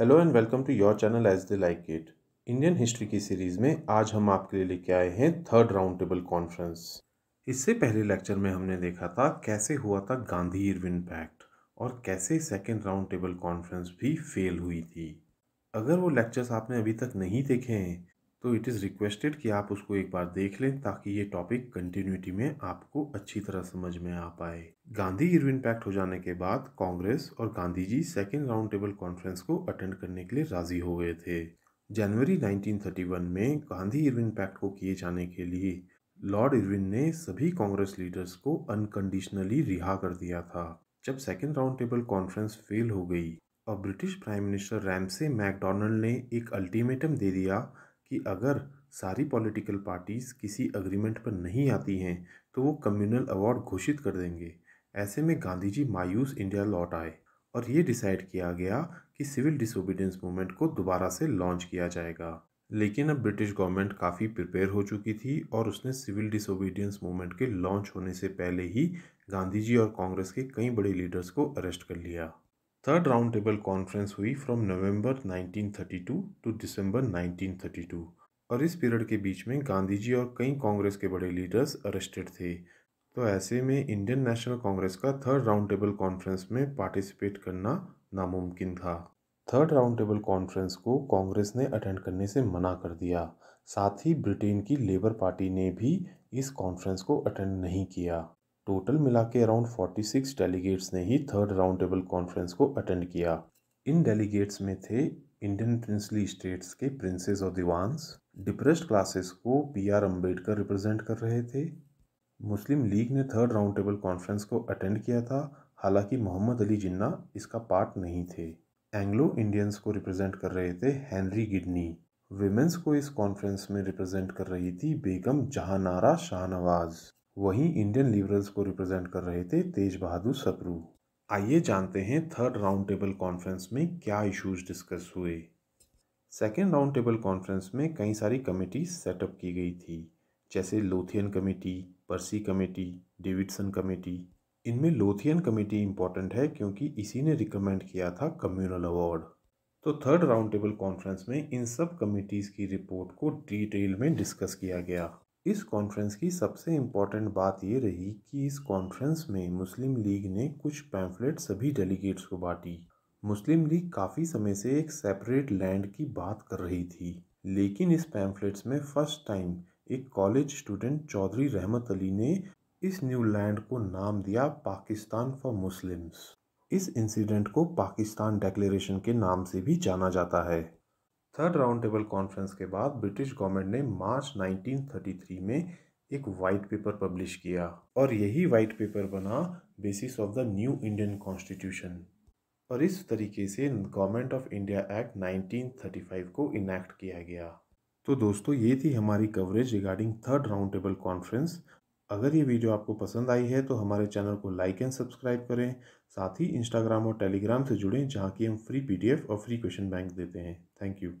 hello and welcome to your channel as they like it Indian history की series में आज हम आपके लिए लेके आए हैं थर्ड राउंड टेबल कॉन्फ्रेंस इससे पहले लेक्चर में हमने देखा था कैसे हुआ था गांधी इरविन पैक्ट और कैसे सेकेंड राउंड टेबल कॉन्फ्रेंस भी फेल हुई थी अगर वो लेक्चर्स आपने अभी तक नहीं देखे हैं तो इट इज़ रिक्वेस्टेड कि आप उसको एक बार देख लें ताकि ये टॉपिक कंटिन्यूटी में आपको अच्छी तरह समझ में आ पाए गांधी इरविन पैक्ट हो जाने के बाद कांग्रेस और Gandhi ji second round table conference को अटेंड करने के लिए राजी हो गए थे जनवरी 1931 में गांधी इरविन पैक्ट को किए जाने के लिए लॉर्ड इरविन ने सभी कांग्रेस लीडर्स को अनकंडीशनली रिहा कर दिया था जब second round table conference fail हो गई और British prime minister Ramsay MacDonald ने एक अल्टीमेटम दे दिया कि अगर सारी पॉलिटिकल पार्टीज़ किसी अग्रीमेंट पर नहीं आती हैं तो वो कम्युनल अवार्ड घोषित कर देंगे ऐसे में गांधी जी मायूस इंडिया लौट आए और ये डिसाइड किया गया कि सिविल डिसोबीडियंस मूवमेंट को दोबारा से लॉन्च किया जाएगा लेकिन अब ब्रिटिश गवर्नमेंट काफ़ी प्रिपेयर हो चुकी थी और उसने सिविल डिसोबीडियंस मूवमेंट के लॉन्च होने से पहले ही गांधी जी और कांग्रेस के कई बड़े लीडर्स को अरेस्ट कर लिया थर्ड राउंड टेबल कॉन्फ्रेंस हुई फ्रॉम नवंबर 1932 टू दिसंबर 1932 और इस पीरियड के बीच में गांधी जी और कई कांग्रेस के बड़े लीडर्स अरेस्टेड थे तो ऐसे में इंडियन नेशनल कांग्रेस का थर्ड राउंड टेबल कॉन्फ्रेंस में पार्टिसिपेट करना नामुमकिन था थर्ड राउंड टेबल कॉन्फ्रेंस को कांग्रेस ने अटेंड करने से मना कर दिया साथ ही ब्रिटेन की लेबर पार्टी ने भी इस कॉन्फ्रेंस को अटेंड नहीं किया टोटल मिला के अराउंड 46 डेलीगेट्स ने ही थर्ड राउंड टेबल कॉन्फ्रेंस को अटेंड किया इन डेलीगेट्स में थे इंडियन प्रिंसली स्टेट्स के प्रिंसेस और दीवानस डिप्रेस्ड क्लासेस को पी आर अम्बेडकर रिप्रेजेंट कर रहे थे मुस्लिम लीग ने थर्ड राउंड टेबल कॉन्फ्रेंस को अटेंड किया था हालांकि मोहम्मद अली जिन्ना इसका पार्ट नहीं थे एंग्लो इंडियंस को रिप्रेजेंट कर रहे थे हेनरी गिडनी विमेंस को इस कॉन्फ्रेंस में रिप्रेजेंट कर रही थी बेगम जहानारा शाहनवाज़ वहीं इंडियन लिबरल्स को रिप्रेजेंट कर रहे थे तेज बहादुर सप्रू आइए जानते हैं थर्ड राउंड टेबल कॉन्फ्रेंस में क्या इश्यूज डिस्कस हुए सेकेंड राउंड टेबल कॉन्फ्रेंस में कई सारी कमेटी सेटअप की गई थी जैसे Lothian committee Percy committee Davidson committee इनमें लोथियन कमेटी इंपॉर्टेंट है क्योंकि इसी ने रिकमेंड किया था कम्युनल अवार्ड तो थर्ड राउंड टेबल कॉन्फ्रेंस में इन सब कमेटीज़ की रिपोर्ट को डिटेल में डिस्कस किया गया इस कॉन्फ्रेंस की सबसे इम्पॉर्टेंट बात ये रही कि इस कॉन्फ्रेंस में मुस्लिम लीग ने कुछ पैम्फलेट सभी डेलीगेट्स को बांटी मुस्लिम लीग काफ़ी समय से एक सेपरेट लैंड की बात कर रही थी लेकिन इस पैम्फलेट्स में फर्स्ट टाइम एक कॉलेज स्टूडेंट चौधरी रहमत अली ने इस न्यू लैंड को नाम दिया पाकिस्तान फॉर मुस्लिम्स इस इंसिडेंट को पाकिस्तान डेक्लेरेशन के नाम से भी जाना जाता है थर्ड राउंड टेबल कॉन्फ्रेंस के बाद ब्रिटिश गवर्नमेंट ने मार्च 1933 में एक वाइट पेपर पब्लिश किया और यही वाइट पेपर बना basis of the new Indian constitution और इस तरीके से गवर्नमेंट ऑफ इंडिया एक्ट 1935 को इनैक्ट किया गया तो दोस्तों ये थी हमारी coverage regarding third round table conference अगर ये वीडियो आपको पसंद आई है तो हमारे चैनल को लाइक एंड सब्सक्राइब करें साथ ही इंस्टाग्राम और टेलीग्राम से जुड़ें जहाँ की हम फ्री पीडीएफ और फ्री क्वेश्चन बैंक देते हैं थैंक यू